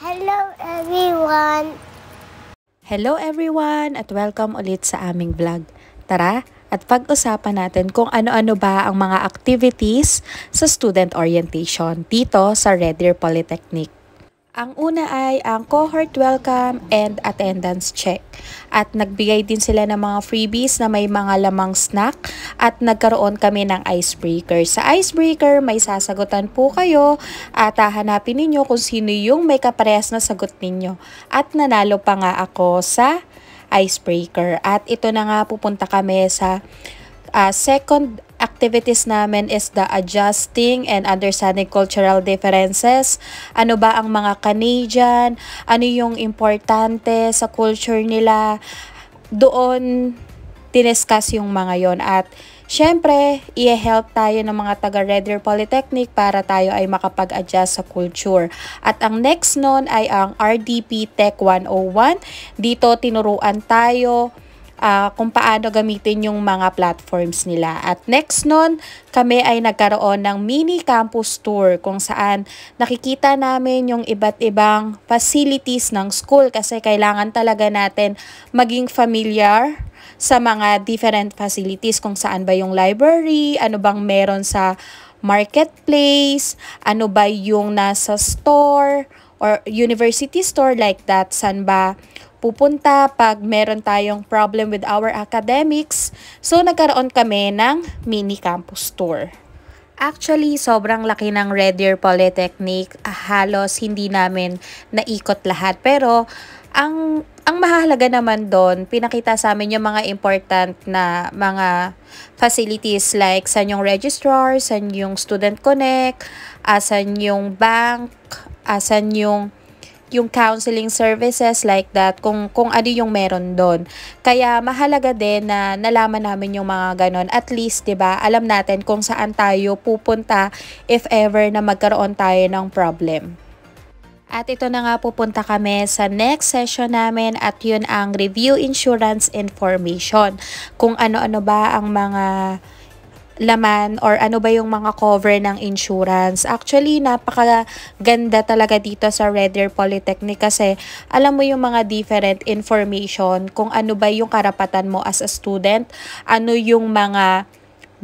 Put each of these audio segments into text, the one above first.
Hello everyone! Hello everyone at welcome ulit sa aming vlog. Tara at pag-usapan natin kung ano-ano ba ang mga activities sa student orientation dito sa Red Deer Polytechnic. Ang una ay ang cohort welcome and attendance check. At nagbigay din sila ng mga freebies na may mga lamang snack at nagkaroon kami ng icebreaker. Sa icebreaker, may sasagutan po kayo at hahanapin ninyo kung sino yung may kaparehas na sagot ninyo. At nanalo pa nga ako sa icebreaker. At ito na nga pupunta kami sa uh, second activities namin is the adjusting and understanding cultural differences. Ano ba ang mga Canadian? Ano yung importante sa culture nila? Doon, tineskas yung mga yon at Siyempre, i-help tayo ng mga taga Red Deer Polytechnic para tayo ay makapag-adjust sa culture. At ang next nun ay ang RDP Tech 101. Dito tinuruan tayo uh, kung paano gamitin yung mga platforms nila. At next nun, kami ay nagkaroon ng mini campus tour kung saan nakikita namin yung iba't ibang facilities ng school kasi kailangan talaga natin maging familiar sa mga different facilities kung saan ba yung library, ano bang meron sa marketplace, ano ba yung nasa store, or university store like that. San ba pupunta pag meron tayong problem with our academics? So, nagkaroon kami ng mini campus tour. Actually, sobrang laki ng Red Deer Polytechnic. Halos hindi namin naikot lahat. Pero, ang, ang mahalaga naman doon, pinakita sa amin yung mga important na mga facilities like saan yung registrar, saan yung student connect, asan ah, yung bank, asan yung yung counseling services like that kung kung ano yung meron doon. Kaya mahalaga din na nalaman namin yung mga ganun. At least, 'di ba? Alam natin kung saan tayo pupunta if ever na magkaroon tayo ng problem. At ito na nga pupunta kami sa next session namin at yun ang review insurance information. Kung ano-ano ba ang mga laman or ano ba yung mga cover ng insurance. Actually, napakaganda talaga dito sa Red Deer Polytechnic kasi alam mo yung mga different information kung ano ba yung karapatan mo as a student, ano yung mga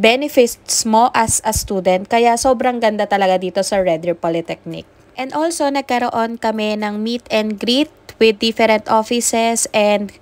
benefits mo as a student. Kaya sobrang ganda talaga dito sa Red Deer Polytechnic. And also, nagkaroon kami ng meet and greet with different offices and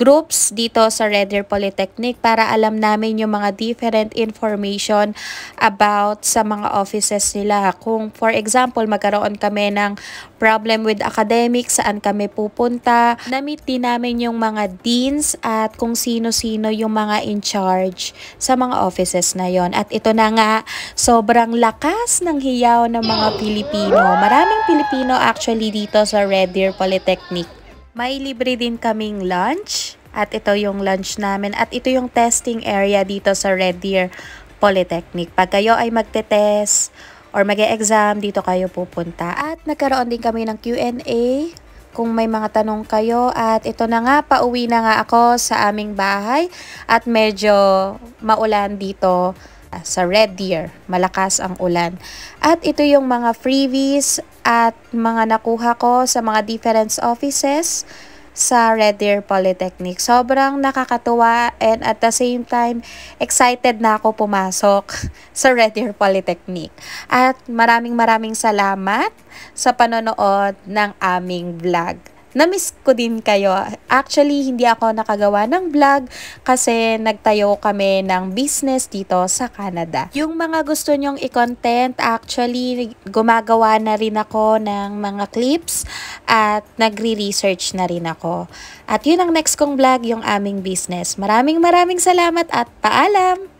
groups dito sa Red Deer Polytechnic para alam namin yung mga different information about sa mga offices nila. Kung for example, magkaroon kami ng problem with academics, saan kami pupunta. Namit din namin yung mga deans at kung sino-sino yung mga in charge sa mga offices na yon. At ito na nga, sobrang lakas ng hiyaw ng mga Pilipino. Maraming Pilipino actually dito sa Red Deer Polytechnic. May libre din kaming lunch. At ito yung lunch namin. At ito yung testing area dito sa Red Deer Polytechnic. Pag kayo ay magte-test or mag -e exam dito kayo pupunta. At nagkaroon din kami ng Q&A kung may mga tanong kayo. At ito na nga, pauwi na nga ako sa aming bahay. At medyo maulan dito ah, sa Red Deer. Malakas ang ulan. At ito yung mga freebies at mga nakuha ko sa mga difference offices sa Red Deer Polytechnic. Sobrang nakakatuwa and at the same time, excited na ako pumasok sa Red Deer Polytechnic. At maraming maraming salamat sa panonood ng aming vlog. Namiss ko din kayo. Actually, hindi ako nakagawa ng vlog kasi nagtayo kami ng business dito sa Canada. Yung mga gusto nyong i-content, actually, gumagawa na rin ako ng mga clips at nagre-research na rin ako. At yun ang next kong vlog, yung aming business. Maraming maraming salamat at paalam!